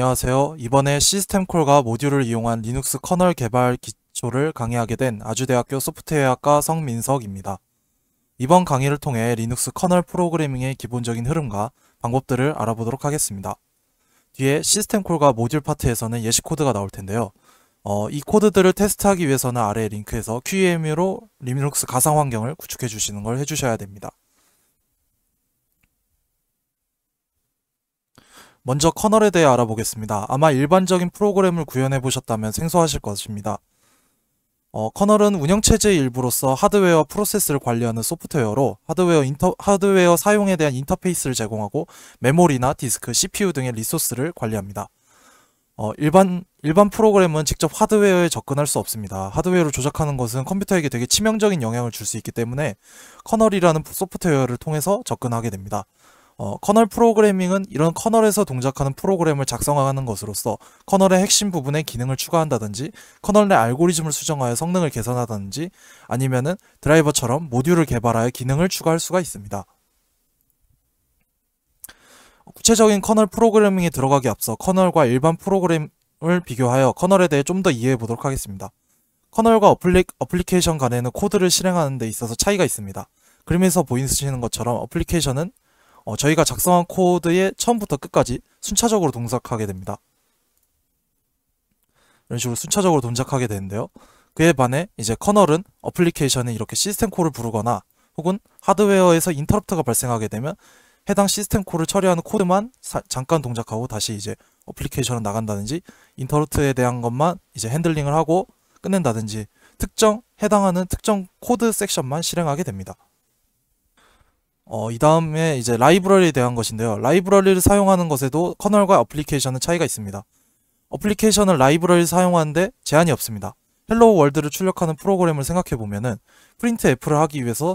안녕하세요. 이번에 시스템콜과 모듈을 이용한 리눅스 커널 개발 기초를 강의하게 된 아주대학교 소프트웨어학과 성민석입니다. 이번 강의를 통해 리눅스 커널 프로그래밍의 기본적인 흐름과 방법들을 알아보도록 하겠습니다. 뒤에 시스템콜과 모듈 파트에서는 예시 코드가 나올 텐데요. 어, 이 코드들을 테스트하기 위해서는 아래 링크에서 QEMU로 리눅스 가상 환경을 구축해 주시는 걸 해주셔야 됩니다. 먼저 커널에 대해 알아보겠습니다. 아마 일반적인 프로그램을 구현해 보셨다면 생소하실 것입니다. 어, 커널은 운영체제의 일부로서 하드웨어 프로세스를 관리하는 소프트웨어로 하드웨어, 인터, 하드웨어 사용에 대한 인터페이스를 제공하고 메모리나 디스크, CPU 등의 리소스를 관리합니다. 어, 일반, 일반 프로그램은 직접 하드웨어에 접근할 수 없습니다. 하드웨어를 조작하는 것은 컴퓨터에게 되게 치명적인 영향을 줄 수 있기 때문에 커널이라는 소프트웨어를 통해서 접근하게 됩니다. 어, 커널 프로그래밍은 이런 커널에서 동작하는 프로그램을 작성하는 것으로써 커널의 핵심 부분에 기능을 추가한다든지 커널 내 알고리즘을 수정하여 성능을 개선하다든지 아니면은 드라이버처럼 모듈을 개발하여 기능을 추가할 수가 있습니다. 구체적인 커널 프로그래밍에 들어가기 앞서 커널과 일반 프로그램을 비교하여 커널에 대해 좀 더 이해해 보도록 하겠습니다. 커널과 어플리, 어플리케이션 간에는 코드를 실행하는 데 있어서 차이가 있습니다. 그림에서 보이시는 것처럼 어플리케이션은 어, 저희가 작성한 코드의 처음부터 끝까지 순차적으로 동작하게 됩니다. 이런 식으로 순차적으로 동작하게 되는데요. 그에 반해 이제 커널은 어플리케이션에 이렇게 시스템 콜을 부르거나 혹은 하드웨어에서 인터럽트가 발생하게 되면 해당 시스템 콜을 처리하는 코드만 사, 잠깐 동작하고 다시 이제 어플리케이션은 나간다든지 인터럽트에 대한 것만 이제 핸들링을 하고 끝낸다든지 특정 해당하는 특정 코드 섹션만 실행하게 됩니다. 어, 이 다음에 이제 라이브러리에 대한 것인데요. 라이브러리를 사용하는 것에도 커널과 어플리케이션은 차이가 있습니다. 어플리케이션은 라이브러리를 사용하는데 제한이 없습니다. 헬로우 월드를 출력하는 프로그램을 생각해보면은 프린트 F를 하기 위해서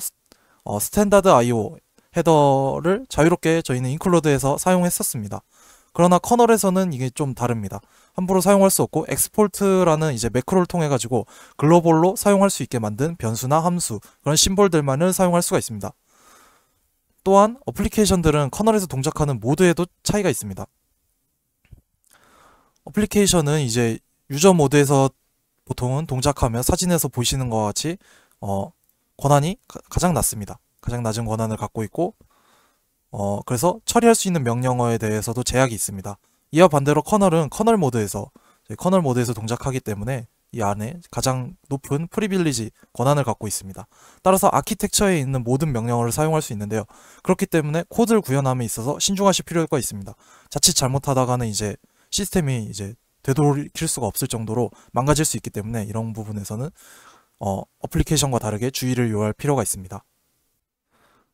어, 스탠다드 IO 헤더를 자유롭게 저희는 인클로드에서 사용했었습니다. 그러나 커널에서는 이게 좀 다릅니다. 함부로 사용할 수 없고 엑스포트라는 이제 매크로를 통해 가지고 글로벌로 사용할 수 있게 만든 변수나 함수 그런 심볼들만을 사용할 수가 있습니다. 또한 어플리케이션들은 커널에서 동작하는 모드에도 차이가 있습니다. 어플리케이션은 이제 유저 모드에서 보통은 동작하며 사진에서 보시는 것과 같이 어, 권한이 가장 낮습니다. 가장 낮은 권한을 갖고 있고 어, 그래서 처리할 수 있는 명령어에 대해서도 제약이 있습니다. 이와 반대로 커널은 커널 모드에서 커널 모드에서 동작하기 때문에 이 안에 가장 높은 프리빌리지 권한을 갖고 있습니다. 따라서 아키텍처에 있는 모든 명령어를 사용할 수 있는데요. 그렇기 때문에 코드를 구현함에 있어서 신중하실 필요가 있습니다. 자칫 잘못하다가는 이제 시스템이 이제 되돌릴 수가 없을 정도로 망가질 수 있기 때문에 이런 부분에서는 어, 어플리케이션과 다르게 주의를 요할 필요가 있습니다.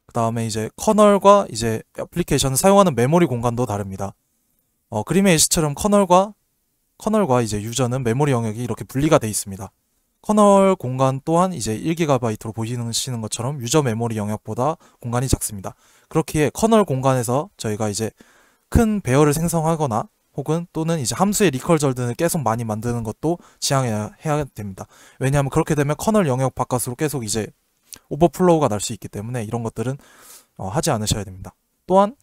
그 다음에 이제 커널과 이제 애플리케이션을 사용하는 메모리 공간도 다릅니다. 어, 그림의 예시처럼 커널과 커널과 이제 유저는 메모리 영역이 이렇게 분리가 돼 있습니다. 커널 공간 또한 이제 1GB로 보시는 것처럼 유저 메모리 영역보다 공간이 작습니다. 그렇기에 커널 공간에서 저희가 이제 큰 배열을 생성하거나 혹은 또는 이제 함수의 리컬절 드을 계속 많이 만드는 것도 지향해야 해야 됩니다. 왜냐하면 그렇게 되면 커널 영역 바깥으로 계속 이제 오버플로우가 날 수 있기 때문에 이런 것들은 어, 하지 않으셔야 됩니다. 또한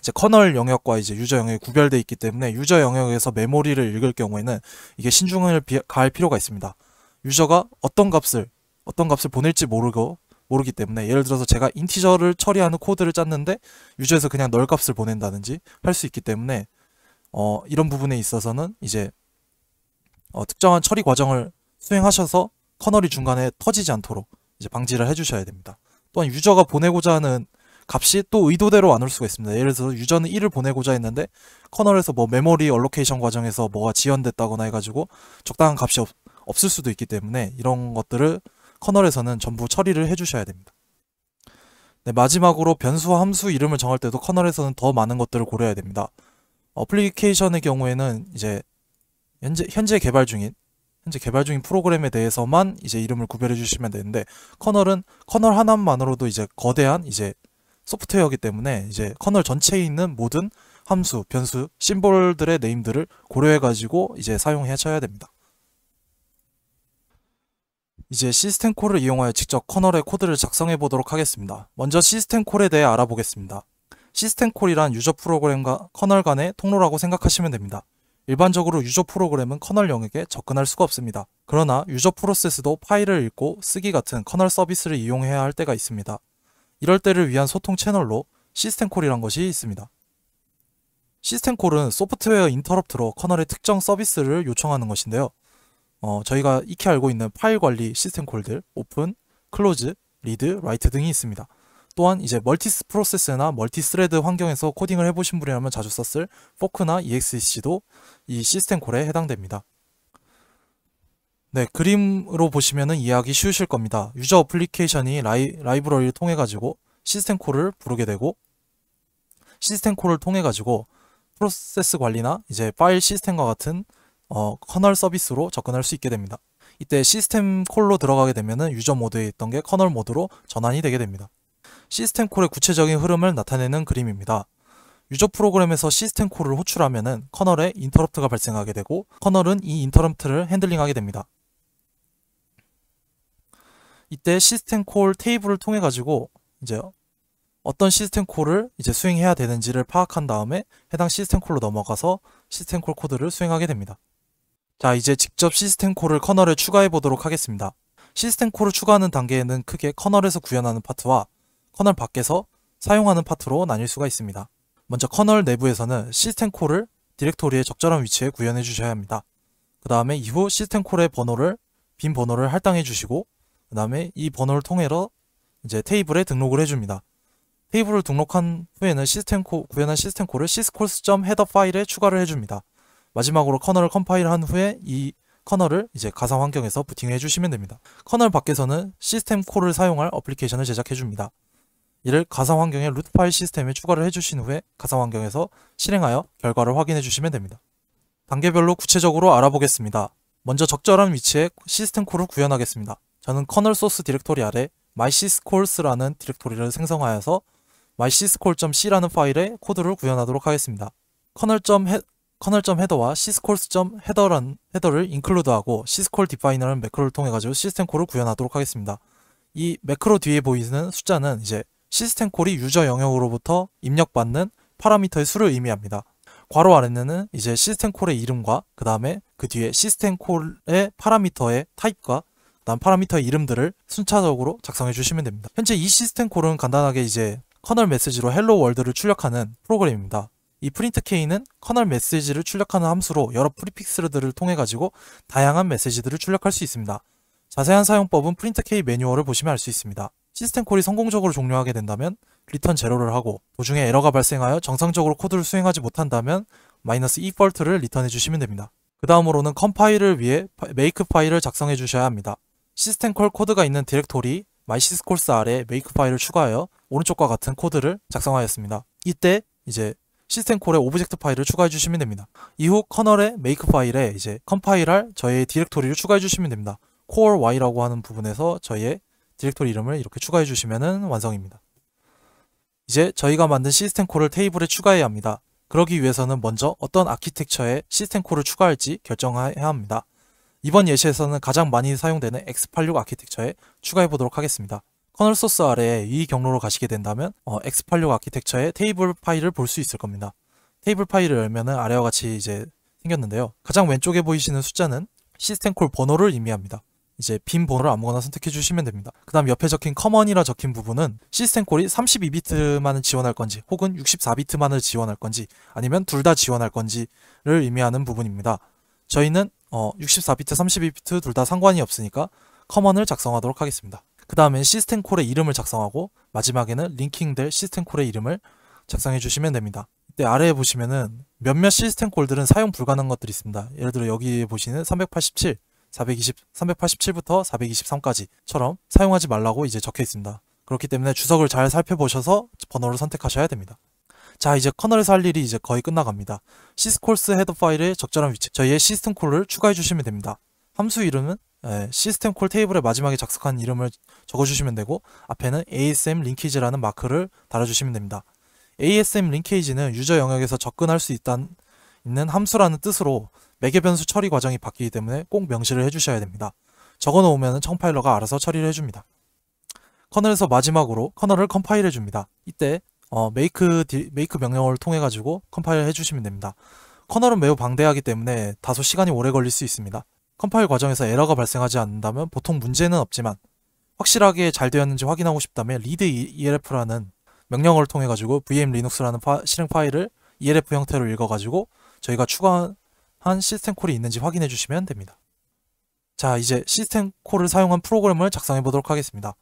이제 커널 영역과 이제 유저 영역이 구별돼 있기 때문에 유저 영역에서 메모리를 읽을 경우에는 이게 신중을 가할 필요가 있습니다. 유저가 어떤 값을 어떤 값을 보낼지 모르고 모르기 때문에 예를 들어서 제가 인티저를 처리하는 코드를 짰는데 유저에서 그냥 널 값을 보낸다든지 할 수 있기 때문에 어, 이런 부분에 있어서는 이제 어, 특정한 처리 과정을 수행하셔서 커널이 중간에 터지지 않도록 이제 방지를 해주셔야 됩니다. 또한 유저가 보내고자 하는 값이 또 의도대로 안 올 수가 있습니다. 예를 들어서 유저는 1을 보내고자 했는데 커널에서 뭐 메모리 얼로케이션 과정에서 뭐가 지연됐다거나 해가지고 적당한 값이 없, 없을 수도 있기 때문에 이런 것들을 커널에서는 전부 처리를 해주셔야 됩니다. 네, 마지막으로 변수 함수 이름을 정할 때도 커널에서는 더 많은 것들을 고려해야 됩니다. 어플리케이션의 경우에는 이제 현재, 현재 개발 중인 현재 개발 중인 프로그램에 대해서만 이제 이름을 구별해 주시면 되는데 커널은 커널 하나만으로도 이제 거대한 이제 소프트웨어이기 때문에 이제 커널 전체에 있는 모든 함수, 변수, 심볼들의 네임들을 고려해가지고 이제 사용하셔야 됩니다. 이제 시스템 콜을 이용하여 직접 커널의 코드를 작성해 보도록 하겠습니다. 먼저 시스템 콜에 대해 알아보겠습니다. 시스템 콜이란 유저 프로그램과 커널 간의 통로라고 생각하시면 됩니다. 일반적으로 유저 프로그램은 커널 영역에 접근할 수가 없습니다. 그러나 유저 프로세스도 파일을 읽고 쓰기 같은 커널 서비스를 이용해야 할 때가 있습니다. 이럴 때를 위한 소통 채널로 시스템콜이란 것이 있습니다. 시스템콜은 소프트웨어 인터럽트로 커널의 특정 서비스를 요청하는 것인데요. 어, 저희가 익히 알고 있는 파일 관리 시스템콜들 오픈, 클로즈, 리드, 라이트 등이 있습니다. 또한 이제 멀티 프로세스나 멀티 스레드 환경에서 코딩을 해보신 분이라면 자주 썼을 포크나 EXC도 이 시스템콜에 해당됩니다. 네, 그림으로 보시면 이해하기 쉬우실 겁니다. 유저 어플리케이션이 라이, 라이브러리를 통해 가지고 시스템 콜을 부르게 되고 시스템 콜을 통해 가지고 프로세스 관리나 이제 파일 시스템과 같은 어, 커널 서비스로 접근할 수 있게 됩니다. 이때 시스템 콜로 들어가게 되면 유저 모드에 있던 게 커널 모드로 전환이 되게 됩니다. 시스템 콜의 구체적인 흐름을 나타내는 그림입니다. 유저 프로그램에서 시스템 콜을 호출하면 커널에 인터럽트가 발생하게 되고 커널은 이 인터럽트를 핸들링하게 됩니다. 이때 시스템 콜 테이블을 통해 가지고 이제 어떤 시스템 콜을 이제 수행해야 되는지를 파악한 다음에 해당 시스템 콜로 넘어가서 시스템 콜 코드를 수행하게 됩니다. 자 이제 직접 시스템 콜을 커널에 추가해 보도록 하겠습니다. 시스템 콜을 추가하는 단계에는 크게 커널에서 구현하는 파트와 커널 밖에서 사용하는 파트로 나뉠 수가 있습니다. 먼저 커널 내부에서는 시스템 콜을 디렉토리의 적절한 위치에 구현해 주셔야 합니다. 그 다음에 이후 시스템 콜의 번호를 빈 번호를 할당해 주시고 그 다음에 이 번호를 통해서 이제 테이블에 등록을 해줍니다. 테이블을 등록한 후에는 시스템 코, 구현한 시스템 콜을 syscalls.header 파일에 추가를 해줍니다. 마지막으로 커널을 컴파일한 후에 이 커널을 이제 가상 환경에서 부팅해 주시면 됩니다. 커널 밖에서는 시스템 콜을 사용할 어플리케이션을 제작해 줍니다. 이를 가상 환경의 루트 파일 시스템에 추가를 해 주신 후에 가상 환경에서 실행하여 결과를 확인해 주시면 됩니다. 단계별로 구체적으로 알아보겠습니다. 먼저 적절한 위치에 시스템 콜을 구현하겠습니다. 저는 커널 소스 디렉토리 아래 mysyscalls라는 디렉토리를 생성하여서 mysyscall.c라는 파일에 코드를 구현하도록 하겠습니다. 커널.head e r 와 syscalls.header란 헤더를 인클 c 드하고 syscall define라는 매크로를 통해 가지고 시스템 콜을 구현하도록 하겠습니다. 이 매크로 뒤에 보이는 숫자는 이제 시스템 콜이 유저 영역으로부터 입력받는 파라미터의 수를 의미합니다. 괄호 아래는 이제 시스템 콜의 이름과 그 다음에 그 뒤에 시스템 콜의 파라미터의 타입과 난파라미터 이름들을 순차적으로 작성해 주시면 됩니다. 현재 이 시스템 콜은 간단하게 이제 커널 메시지로 헬로 월드를 출력하는 프로그램입니다. 이 프린트 K는 커널 메시지를 출력하는 함수로 여러 프리픽스들을 통해 가지고 다양한 메시지들을 출력할 수 있습니다. 자세한 사용법은 프린트 K 매뉴얼을 보시면 알 수 있습니다. 시스템 콜이 성공적으로 종료하게 된다면 리턴 제로를 하고 도중에 에러가 발생하여 정상적으로 코드를 수행하지 못한다면 마이너스 이펄트를 e 리턴해 주시면 됩니다. 그 다음으로는 컴파일을 위해 메이크 파일을 작성해 주셔야 합니다. 시스템 콜 코드가 있는 디렉토리 mySysCalls 아래 메이크 파일을 추가하여 오른쪽과 같은 코드를 작성하였습니다. 이때 이제 시스템 콜의 오브젝트 파일을 추가해 주시면 됩니다. 이후 커널의 메이크 파일에 이제 컴파일할 저희의 디렉토리를 추가해 주시면 됩니다. core y라고 하는 부분에서 저희의 디렉토리 이름을 이렇게 추가해 주시면 완성입니다. 이제 저희가 만든 시스템 콜을 테이블에 추가해야 합니다. 그러기 위해서는 먼저 어떤 아키텍처에 시스템 콜을 추가할지 결정해야 합니다. 이번 예시에서는 가장 많이 사용되는 X86 아키텍처에 추가해보도록 하겠습니다. 커널 소스 아래에 이 경로로 가시게 된다면 어, X86 아키텍처의 테이블 파일을 볼 수 있을 겁니다. 테이블 파일을 열면 아래와 같이 이제 생겼는데요. 가장 왼쪽에 보이시는 숫자는 시스템 콜 번호를 의미합니다. 이제 빈 번호를 아무거나 선택해 주시면 됩니다. 그 다음 옆에 적힌 커먼이라 적힌 부분은 시스템 콜이 32비트만을 지원할 건지 혹은 64비트만을 지원할 건지 아니면 둘 다 지원할 건지를 의미하는 부분입니다. 저희는 어, 64비트, 32비트 둘 다 상관이 없으니까 커먼을 작성하도록 하겠습니다. 그 다음엔 시스템 콜의 이름을 작성하고 마지막에는 링킹될 시스템 콜의 이름을 작성해 주시면 됩니다. 이때 네, 아래에 보시면은 몇몇 시스템 콜들은 사용 불가능한 것들이 있습니다. 예를 들어 여기 보시는 387, 420, 387부터 423까지처럼 사용하지 말라고 이제 적혀 있습니다. 그렇기 때문에 주석을 잘 살펴보셔서 번호를 선택하셔야 됩니다. 자 이제 커널에서 할 일이 이제 거의 끝나갑니다. 시스콜스 헤드 파일의 적절한 위치 저희의 시스템 콜을 추가해 주시면 됩니다. 함수 이름은 예, 시스템 콜테이블에 마지막에 작성한 이름을 적어주시면 되고 앞에는 ASM 링키지라는 마크를 달아주시면 됩니다. ASM 링케이지는 유저 영역에서 접근할 수 있단, 있는 함수라는 뜻으로 매개 변수 처리 과정이 바뀌기 때문에 꼭 명시를 해주셔야 됩니다. 적어놓으면 청파일러가 알아서 처리를 해줍니다. 커널에서 마지막으로 커널을 컴파일해줍니다. 이때 어, make, make 명령어를 통해 가지고 컴파일 해주시면 됩니다. 커널은 매우 방대하기 때문에 다소 시간이 오래 걸릴 수 있습니다. 컴파일 과정에서 에러가 발생하지 않는다면 보통 문제는 없지만 확실하게 잘 되었는지 확인하고 싶다면 read elf라는 명령어를 통해 가지고 vm linux라는 실행 파일을 elf 형태로 읽어 가지고 저희가 추가한 시스템 콜이 있는지 확인해 주시면 됩니다. 자, 이제 시스템 콜을 사용한 프로그램을 작성해 보도록 하겠습니다.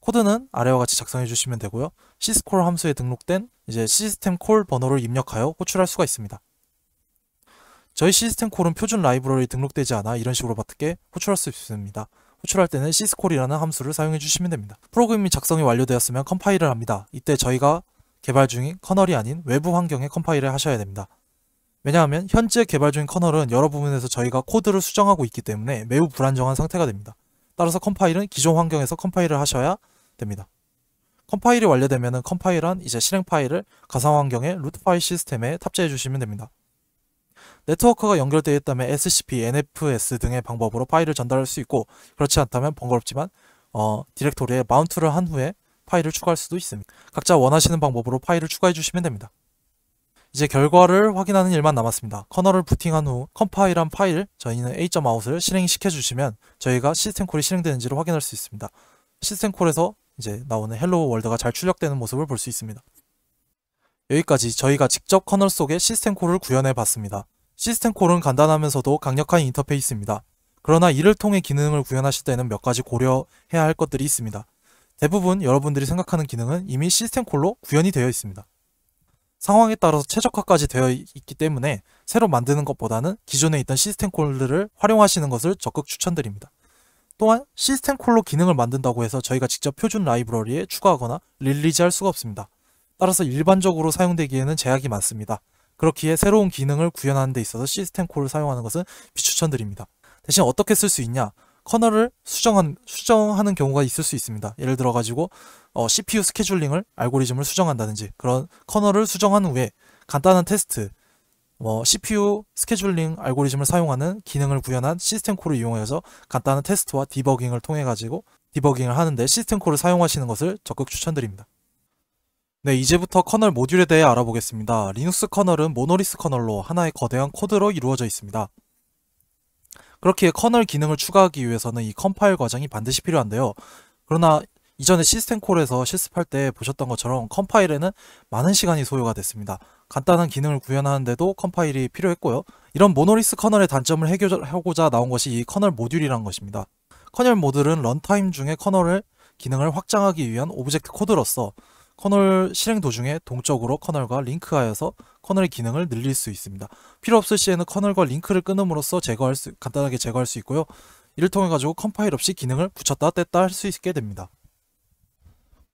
코드는 아래와 같이 작성해 주시면 되고요. 시스콜 함수에 등록된 이제 시스템 콜 번호를 입력하여 호출할 수가 있습니다. 저희 시스템 콜은 표준 라이브러리 등록되지 않아 이런 식으로 밖에 호출할 수 있습니다. 호출할 때는 시스콜이라는 함수를 사용해 주시면 됩니다. 프로그램이 작성이 완료되었으면 컴파일을 합니다. 이때 저희가 개발 중인 커널이 아닌 외부 환경에 컴파일을 하셔야 됩니다. 왜냐하면 현재 개발 중인 커널은 여러 부분에서 저희가 코드를 수정하고 있기 때문에 매우 불안정한 상태가 됩니다. 따라서 컴파일은 기존 환경에서 컴파일을 하셔야 됩니다. 컴파일이 완료되면 컴파일한 이제 실행 파일을 가상 환경의 루트 파일 시스템에 탑재해 주시면 됩니다. 네트워크가 연결되어 있다면 SCP, NFS 등의 방법으로 파일을 전달할 수 있고 그렇지 않다면 번거롭지만 어, 디렉토리에 마운트를 한 후에 파일을 추가할 수도 있습니다. 각자 원하시는 방법으로 파일을 추가해 주시면 됩니다. 이제 결과를 확인하는 일만 남았습니다. 커널을 부팅한 후 컴파일한 파일 저희는 a.out을 실행시켜 주시면 저희가 시스템 콜이 실행되는지를 확인할 수 있습니다. 시스템 콜에서 이제 나오는 헬로우 월드가 잘 출력되는 모습을 볼 수 있습니다. 여기까지 저희가 직접 커널 속의 시스템 콜을 구현해 봤습니다. 시스템 콜은 간단하면서도 강력한 인터페이스입니다. 그러나 이를 통해 기능을 구현하실 때는 몇 가지 고려해야 할 것들이 있습니다. 대부분 여러분들이 생각하는 기능은 이미 시스템 콜로 구현이 되어 있습니다. 상황에 따라서 최적화까지 되어 있기 때문에 새로 만드는 것보다는 기존에 있던 시스템 콜들을 활용하시는 것을 적극 추천드립니다. 또한 시스템 콜로 기능을 만든다고 해서 저희가 직접 표준 라이브러리에 추가하거나 릴리즈할 수가 없습니다. 따라서 일반적으로 사용되기에는 제약이 많습니다. 그렇기에 새로운 기능을 구현하는 데 있어서 시스템 콜을 사용하는 것은 비추천드립니다. 대신 어떻게 쓸 수 있냐? 커널을 수정한, 수정하는 경우가 있을 수 있습니다. 예를 들어가지고 어, CPU 스케줄링을 알고리즘을 수정한다든지 그런 커널을 수정한 후에 간단한 테스트 뭐 CPU 스케줄링 알고리즘을 사용하는 기능을 구현한 시스템 콜을 이용해서 간단한 테스트와 디버깅을 통해 가지고 디버깅을 하는데 시스템 콜을 사용하시는 것을 적극 추천드립니다. 네, 이제부터 커널 모듈에 대해 알아보겠습니다. 리눅스 커널은 모노리스 커널로 하나의 거대한 코드로 이루어져 있습니다. 그렇기에 커널 기능을 추가하기 위해서는 이 컴파일 과정이 반드시 필요한데요. 그러나 이전에 시스템 콜에서 실습할 때 보셨던 것처럼 컴파일에는 많은 시간이 소요가 됐습니다. 간단한 기능을 구현하는데도 컴파일이 필요했고요. 이런 모노리스 커널의 단점을 해결하고자 나온 것이 이 커널 모듈이란 것입니다. 커널 모듈은 런타임 중에 커널을 기능을 확장하기 위한 오브젝트 코드로서 커널 실행 도중에 동적으로 커널과 링크하여서 커널의 기능을 늘릴 수 있습니다. 필요 없을 시에는 커널과 링크를 끊음으로써 제거할 수 간단하게 제거할 수 있고요. 이를 통해 가지고 컴파일 없이 기능을 붙였다 뗐다 할 수 있게 됩니다.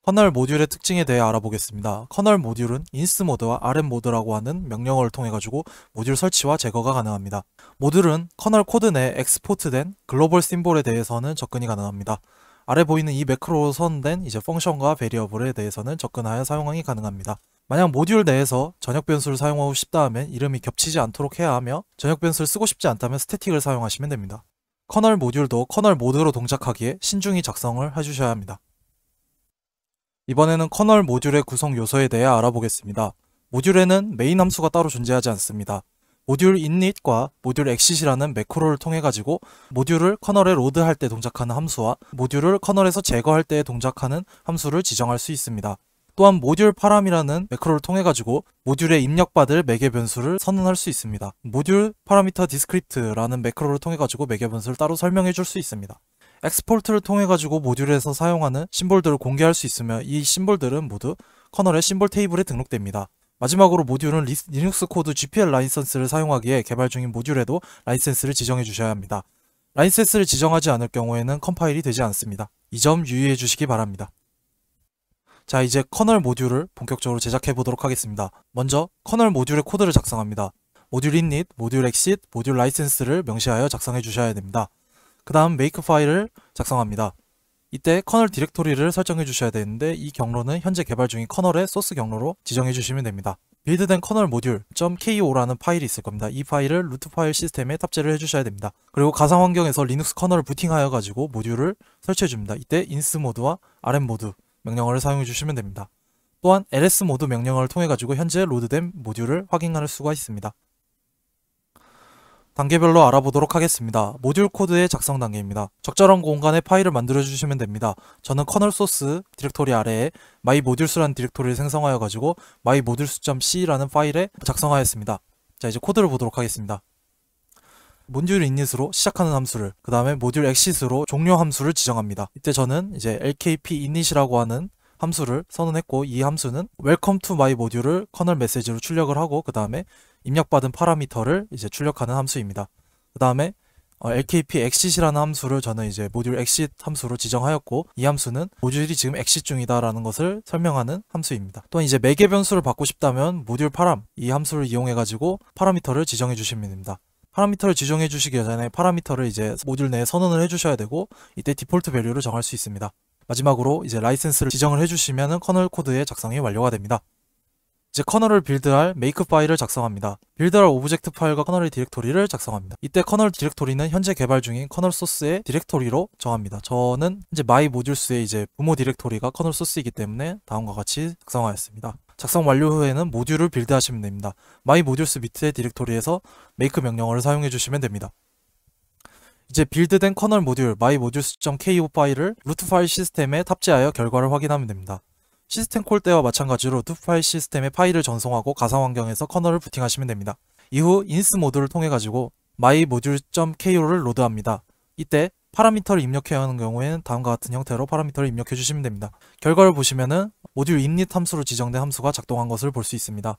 커널 모듈의 특징에 대해 알아보겠습니다. 커널 모듈은 인스 모드와 rm 모드라고 하는 명령어를 통해 가지고 모듈 설치와 제거가 가능합니다. 모듈은 커널 코드 내에 엑스포트된 글로벌 심볼에 대해서는 접근이 가능합니다. 아래 보이는 이 매크로로 선된 이제 펑션과 베리어블에 대해서는 접근하여 사용하기 가능합니다. 만약 모듈 내에서 전역 변수를 사용하고 싶다 하면 이름이 겹치지 않도록 해야 하며 전역 변수를 쓰고 싶지 않다면 스태틱을 사용하시면 됩니다. 커널 모듈도 커널 모드로 동작하기에 신중히 작성을 해주셔야 합니다. 이번에는 커널 모듈의 구성 요소에 대해 알아보겠습니다. 모듈에는 메인 함수가 따로 존재하지 않습니다. 모듈 init과 모듈 exit이라는 매크로를 통해 가지고 모듈을 커널에 로드할 때 동작하는 함수와 모듈을 커널에서 제거할 때 동작하는 함수를 지정할 수 있습니다. 또한 모듈 파람이라는 매크로를 통해 가지고 모듈에 입력받을 매개 변수를 선언할 수 있습니다. 모듈 파라미터 디스크립트라는 매크로를 통해 가지고 매개 변수를 따로 설명해 줄 수 있습니다. 엑스포트를 통해 가지고 모듈에서 사용하는 심볼들을 공개할 수 있으며 이 심볼들은 모두 커널의 심볼 테이블에 등록됩니다. 마지막으로 모듈은 리, 눅스 코드 GPL 라이선스를 사용하기에 개발 중인 모듈에도 라이센스를 지정해 주셔야 합니다. 라이센스를 지정하지 않을 경우에는 컴파일이 되지 않습니다. 이 점 유의해 주시기 바랍니다. 자 이제 커널 모듈을 본격적으로 제작해 보도록 하겠습니다. 먼저 커널 모듈의 코드를 작성합니다. 모듈 인닛, 모듈 엑싯, 모듈 라이센스를 명시하여 작성해 주셔야 됩니다. 그 다음 make 파일을 작성합니다. 이때 커널 디렉토리를 설정해 주셔야 되는데 이 경로는 현재 개발 중인 커널의 소스 경로로 지정해 주시면 됩니다. 빌드된 커널 모듈 .ko라는 파일이 있을 겁니다. 이 파일을 루트 파일 시스템에 탑재를 해주셔야 됩니다. 그리고 가상 환경에서 리눅스 커널을 부팅하여 가지고 모듈을 설치해 줍니다. 이때 인스 모드와 rm 모드 명령어를 사용해 주시면 됩니다. 또한 ls 모드 명령어를 통해 가지고 현재 로드된 모듈을 확인할 수가 있습니다. 단계별로 알아보도록 하겠습니다. 모듈 코드의 작성 단계입니다. 적절한 공간에 파일을 만들어주시면 됩니다. 저는 커널 소스 디렉토리 아래에 my modules.라는 디렉토리를 생성하여 가지고 my modules.c라는 파일에 작성하였습니다. 자 이제 코드를 보도록 하겠습니다. 모듈 인닛으로 시작하는 함수를 그 다음에 모듈 엑시스로 종료 함수를 지정합니다. 이때 저는 이제 lkp init이라고 하는 함수를 선언했고 이 함수는 welcome to my module을 커널 메시지로 출력을 하고 그 다음에 입력받은 파라미터를 이제 출력하는 함수입니다. 그 다음에 어, LKP exit이라는 함수를 저는 이제 모듈 exit 함수로 지정하였고 이 함수는 모듈이 지금 exit 중이다라는 것을 설명하는 함수입니다. 또한 이제 매개 변수를 받고 싶다면 모듈 파람 이 함수를 이용해 가지고 파라미터를 지정해 주시면 됩니다. 파라미터를 지정해 주시기 전에 파라미터를 이제 모듈 내에 선언을 해 주셔야 되고 이때 디폴트 밸류를 정할 수 있습니다. 마지막으로 이제 라이센스를 지정을 해 주시면 커널 코드의 작성이 완료가 됩니다. 이제 커널을 빌드할 메이크 파일을 작성합니다. 빌드할 오브젝트 파일과 커널의 디렉토리를 작성합니다. 이때 커널 디렉토리는 현재 개발 중인 커널 소스의 디렉토리로 정합니다. 저는 이제 my 모듈스의 이제 부모 디렉토리가 커널 소스이기 때문에 다음과 같이 작성하였습니다. 작성 완료 후에는 모듈을 빌드하시면 됩니다. my 모듈스 밑의 디렉토리에서 m a k 명령어를 사용해 주시면 됩니다. 이제 빌드된 커널 모듈 my modules.ko 파일을 루트 파일 시스템에 탑재하여 결과를 확인하면 됩니다. 시스템 콜 때와 마찬가지로 두 파일 시스템의 파일을 전송하고 가상 환경에서 커널을 부팅하시면 됩니다. 이후 인스 모드를 통해 가지고 myModule.ko를 로드합니다. 이때 파라미터를 입력해야 하는 경우에는 다음과 같은 형태로 파라미터를 입력해 주시면 됩니다. 결과를 보시면은 모듈 입립 함수로 지정된 함수가 작동한 것을 볼 수 있습니다.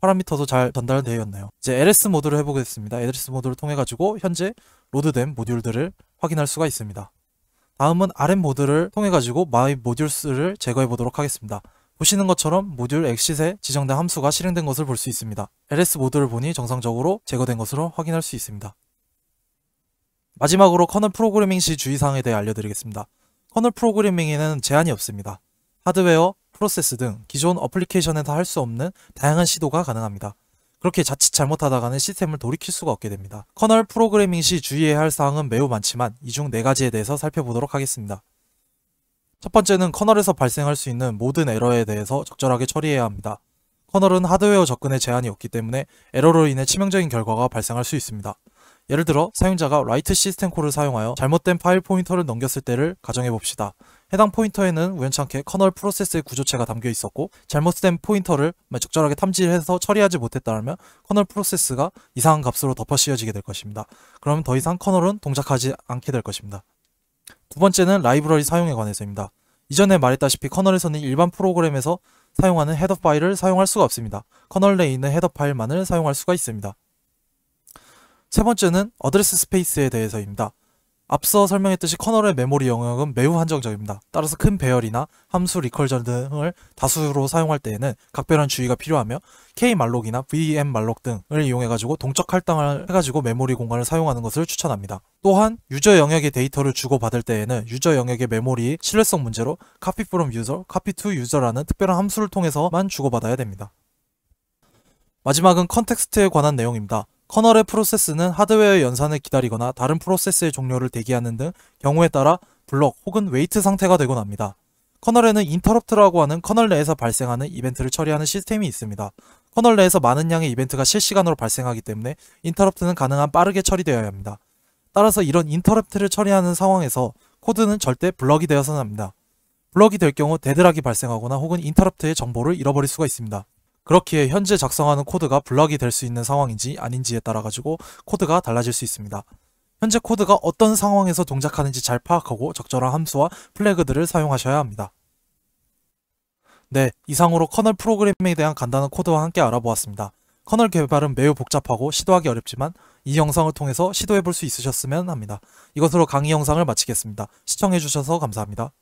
파라미터도 잘전달되었네요 이제 ls 모드를 해보겠습니다. ls 모드를 통해 가지고 현재 로드된 모듈들을 확인할 수가 있습니다. 다음은 RM 모드를 통해 가지고 마 y 모듈스를 제거해 보도록 하겠습니다. 보시는 것처럼 모듈 엑시에 지정된 함수가 실행된 것을 볼 수 있습니다. ls 모드를 보니 정상적으로 제거된 것으로 확인할 수 있습니다. 마지막으로 커널 프로그래밍 시 주의사항에 대해 알려드리겠습니다. 커널 프로그래밍에는 제한이 없습니다. 하드웨어, 프로세스 등 기존 어플리케이션에서 할 수 없는 다양한 시도가 가능합니다. 그렇게 자칫 잘못하다가는 시스템을 돌이킬 수가 없게 됩니다. 커널 프로그래밍 시 주의해야 할 사항은 매우 많지만 이 중 네가지에 대해서 살펴보도록 하겠습니다. 첫 번째는 커널에서 발생할 수 있는 모든 에러에 대해서 적절하게 처리해야 합니다. 커널은 하드웨어 접근에 제한이 없기 때문에 에러로 인해 치명적인 결과가 발생할 수 있습니다. 예를 들어 사용자가 write 시스템 콜을 사용하여 잘못된 파일 포인터를 넘겼을 때를 가정해봅시다. 해당 포인터에는 우연찮게 커널 프로세스의 구조체가 담겨 있었고 잘못된 포인터를 적절하게 탐지해서 처리하지 못했다면 커널 프로세스가 이상한 값으로 덮어씌워지게 될 것입니다. 그러면더 이상 커널은 동작하지 않게 될 것입니다. 두 번째는 라이브러리 사용에 관해서입니다. 이전에 말했다시피 커널에서는 일반 프로그램에서 사용하는 헤더 파일을 사용할 수가 없습니다. 커널 내에 있는 헤더 파일만을 사용할 수가 있습니다. 세 번째는 어드레스 스페이스에 대해서입니다. 앞서 설명했듯이 커널의 메모리 영역은 매우 한정적입니다. 따라서 큰 배열이나 함수 리컬전 등을 다수로 사용할 때에는 각별한 주의가 필요하며 K-말록이나 VM-말록 등을 이용해가지고 동적 할당을 해가지고 메모리 공간을 사용하는 것을 추천합니다. 또한 유저 영역의 데이터를 주고받을 때에는 유저 영역의 메모리 신뢰성 문제로 copy from user, copy to user라는 특별한 함수를 통해서만 주고받아야 됩니다. 마지막은 컨텍스트에 관한 내용입니다. 커널의 프로세스는 하드웨어의 연산을 기다리거나 다른 프로세스의 종료를 대기하는 등 경우에 따라 블럭 혹은 웨이트 상태가 되곤 합니다. 커널에는 인터럽트라고 하는 커널 내에서 발생하는 이벤트를 처리하는 시스템이 있습니다. 커널 내에서 많은 양의 이벤트가 실시간으로 발생하기 때문에 인터럽트는 가능한 빠르게 처리되어야 합니다. 따라서 이런 인터럽트를 처리하는 상황에서 코드는 절대 블럭이 되어서는 합니다. 블럭이 될 경우 데드락이 발생하거나 혹은 인터럽트의 정보를 잃어버릴 수가 있습니다. 그렇기에 현재 작성하는 코드가 블락이될 수 있는 상황인지 아닌지에 따라 가지고 코드가 달라질 수 있습니다. 현재 코드가 어떤 상황에서 동작하는지 잘 파악하고 적절한 함수와 플래그들을 사용하셔야 합니다. 네, 이상으로 커널 프로그램에 대한 간단한 코드와 함께 알아보았습니다. 커널 개발은 매우 복잡하고 시도하기 어렵지만 이 영상을 통해서 시도해 볼 수 있으셨으면 합니다. 이것으로 강의 영상을 마치겠습니다. 시청해 주셔서 감사합니다.